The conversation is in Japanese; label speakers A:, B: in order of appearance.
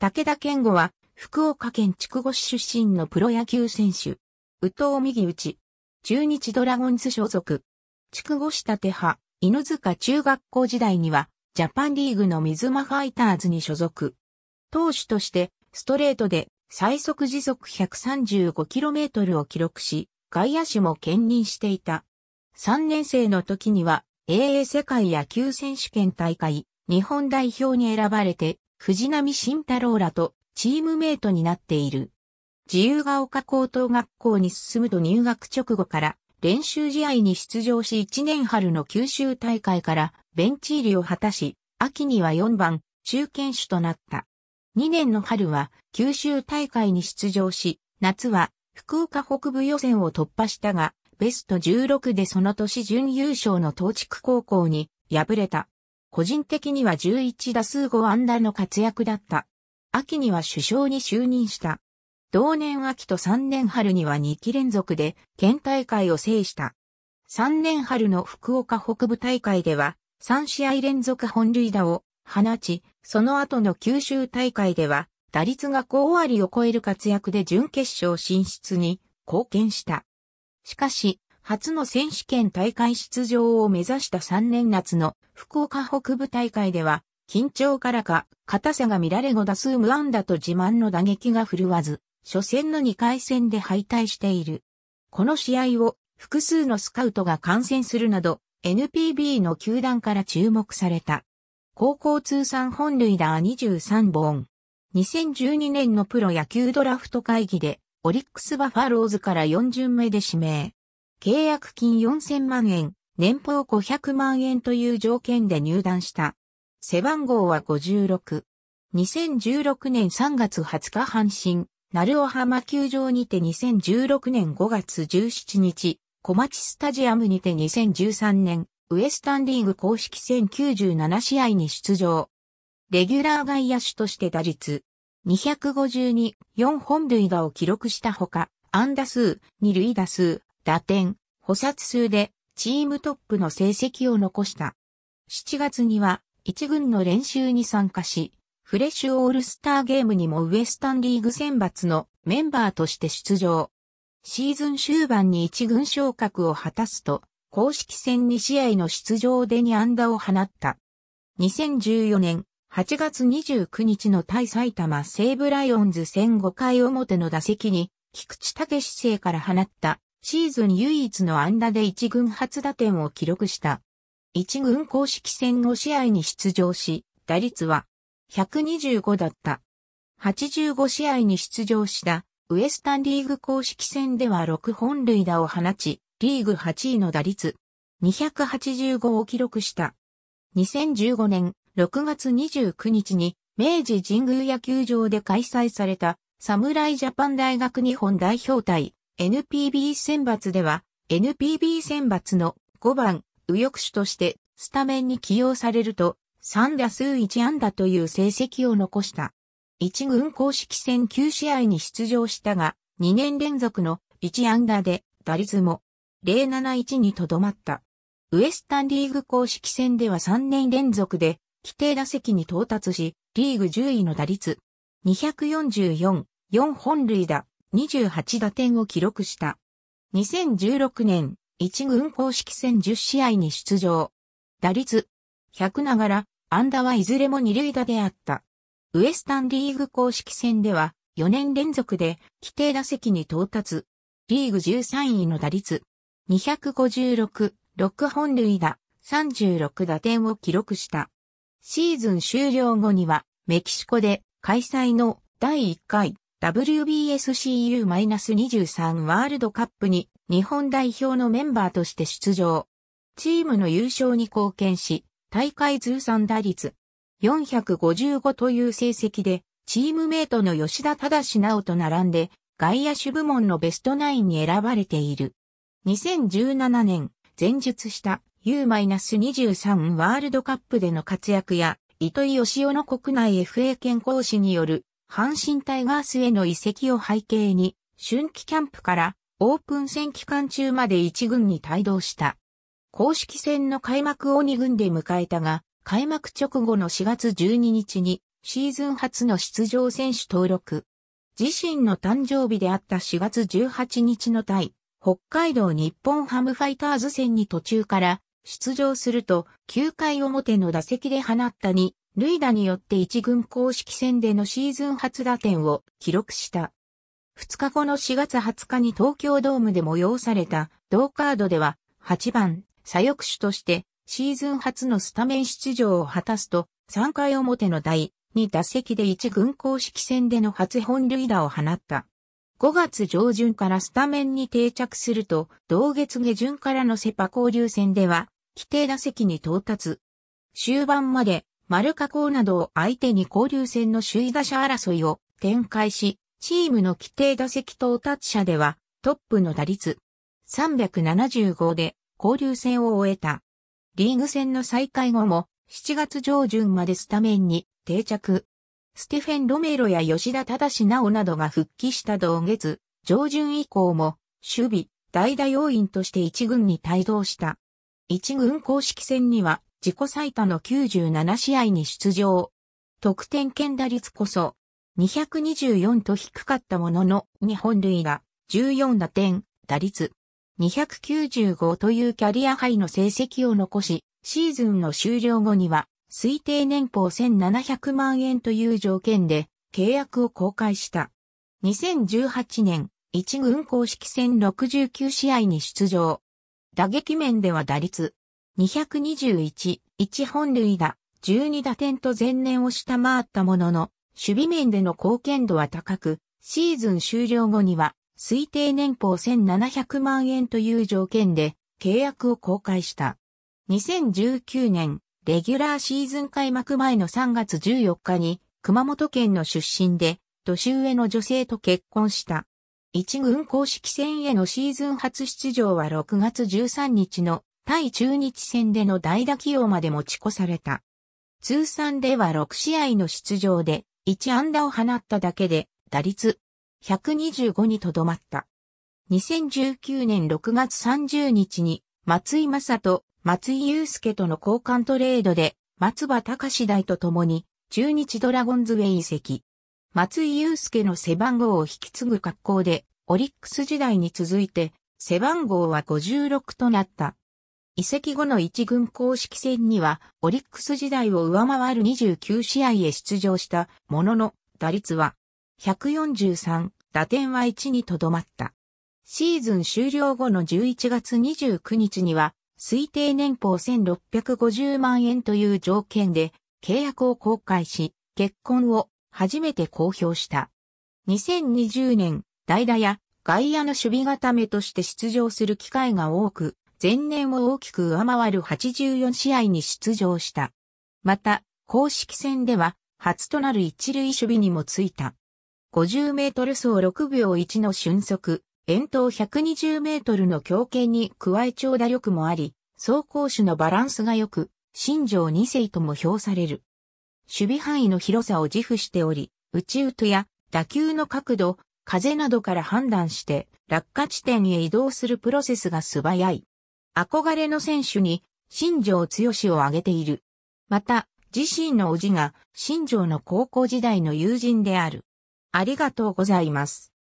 A: 武田健吾は、福岡県筑後市出身のプロ野球選手。宇藤右内。中日ドラゴンズ所属。筑後市立派、犬塚中学校時代には、ジャパンリーグの水間ファイターズに所属。投手として、ストレートで最速時速 135km を記録し、外野手も兼任していた。3年生の時には、AA 世界野球選手権大会、日本代表に選ばれて、藤波慎太郎らとチームメイトになっている。自由が丘高等学校に進むと入学直後から練習試合に出場し1年春の九州大会からベンチ入りを果たし、秋には4番、中堅手となった。2年の春は九州大会に出場し、夏は福岡北部予選を突破したが、ベスト16でその年準優勝の東地区高校に敗れた。個人的には11打数5安打の活躍だった。秋には首相に就任した。同年秋と3年春には2期連続で県大会を制した。3年春の福岡北部大会では3試合連続本塁打を放ち、その後の九州大会では打率が5割を超える活躍で準決勝進出に貢献した。しかし、初の選手権大会出場を目指した3年夏の福岡北部大会では、緊張からか、硬さが見られ5打数無安打と自慢の打撃が振るわず、初戦の2回戦で敗退している。この試合を複数のスカウトが観戦するなど、NPB の球団から注目された。高校通算本塁打23本。2012年のプロ野球ドラフト会議で、オリックスバファローズから4巡目で指名。契約金4000万円、年俸500万円という条件で入団した。背番号は56。2016年3月20日阪神、鳴尾浜球場にて2016年5月17日、小町スタジアムにて2013年、ウエスタンリーグ公式戦97試合に出場。レギュラー外野手として打率、252、4本塁打を記録したほか、安打数、二塁打数、打点、補殺数でチームトップの成績を残した。7月には1軍の練習に参加し、フレッシュオールスターゲームにもウエスタンリーグ選抜のメンバーとして出場。シーズン終盤に1軍昇格を果たすと、公式戦2試合の出場で2安打を放った。2014年8月29日の対埼玉西武ライオンズ戦5回表の打席に、菊池武史生から放ったシーズン唯一の安打で1軍初打点を記録した。1軍公式戦5試合に出場し、打率は125だった。85試合に出場したウエスタンリーグ公式戦では6本塁打を放ち、リーグ8位の打率285を記録した。2015年6月29日に明治神宮野球場で開催された侍ジャパン大学日本代表対 NPB 選抜では、NPB 選抜の5番、右翼手としてスタメンに起用されると、3打数1安打という成績を残した。1軍公式戦9試合に出場したが、2年連続の1安打で打率も071にとどまった。ウエスタンリーグ公式戦では3年連続で規定打席に到達し、リーグ10位の打率244、4本塁打、28打点を記録した。2016年、一軍公式戦10試合に出場。打率、100ながら、安打はいずれも二塁打であった。ウエスタンリーグ公式戦では、4年連続で規定打席に到達。リーグ13位の打率、256、6本塁打、36打点を記録した。シーズン終了後には、メキシコで開催の第1回 WBSCU-23 ワールドカップに日本代表のメンバーとして出場。チームの優勝に貢献し、大会通算打率455という成績で、チームメイトの吉田忠直と並んで、外野手部門のベストナインに選ばれている。2017年、前述した U-23 ワールドカップでの活躍や、糸井義雄の国内 FA 健康士による阪神タイガースへの移籍を背景に、春季キャンプからオープン戦期間中まで一軍に帯同した。公式戦の開幕を2軍で迎えたが、開幕直後の4月12日にシーズン初の出場選手登録。自身の誕生日であった4月18日の対、北海道日本ハムファイターズ戦に途中から出場すると9回表の打席で放った2塁打によって一軍公式戦でのシーズン初打点を記録した。2日後の4月20日に東京ドームで催された同カードでは8番左翼手としてシーズン初のスタメン出場を果たすと3回表の第2打席で1軍公式戦での初本塁打を放った。5月上旬からスタメンに定着すると同月下旬からのセパ交流戦では規定打席に到達。終盤まで丸加工などを相手に交流戦の首位打者争いを展開し、チームの規定打席到達者ではトップの打率375で交流戦を終えた。リーグ戦の再開後も7月上旬までスタメンに定着。ステフェン・ロメロや吉田忠直などが復帰した同月上旬以降も守備、代打要員として一軍に帯同した。一軍公式戦には自己最多の97試合に出場。得点圏打率こそ224と低かったものの、日本類が14打点、打率295というキャリアハイの成績を残し、シーズンの終了後には推定年俸1700万円という条件で契約を公開した。2018年、一軍公式戦69試合に出場。打撃面では打率221、1本塁打、12打点と前年を下回ったものの、守備面での貢献度は高く、シーズン終了後には、推定年俸1700万円という条件で、契約を公開した。2019年、レギュラーシーズン開幕前の3月14日に、熊本県の出身で、年上の女性と結婚した。一軍公式戦へのシーズン初出場は6月13日の対中日戦での代打起用まで持ち越された。通算では6試合の出場で1安打を放っただけで打率125にとどまった。2019年6月30日に松井正人、松井祐介との交換トレードで松葉隆大と共に中日ドラゴンズへ移籍。松井祐介の背番号を引き継ぐ格好でオリックス時代に続いて背番号は56となった。移籍後の一軍公式戦には、オリックス時代を上回る29試合へ出場したものの、打率は143、打点は1にとどまった。シーズン終了後の11月29日には、推定年俸1650万円という条件で契約を公開し、結婚を初めて公表した。2020年、代打や外野の守備固めとして出場する機会が多く、前年を大きく上回る84試合に出場した。また、公式戦では、初となる一塁守備にもついた。50メートル走6秒1の瞬速、遠投120メートルの強肩に加え長打力もあり、走行手のバランスが良く、新庄2世とも評される。守備範囲の広さを自負しており、内打や打球の角度、風などから判断して落下地点へ移動するプロセスが素早い。憧れの選手に新庄剛志を挙げている。また、自身の叔父が新庄の高校時代の友人である。ありがとうございます。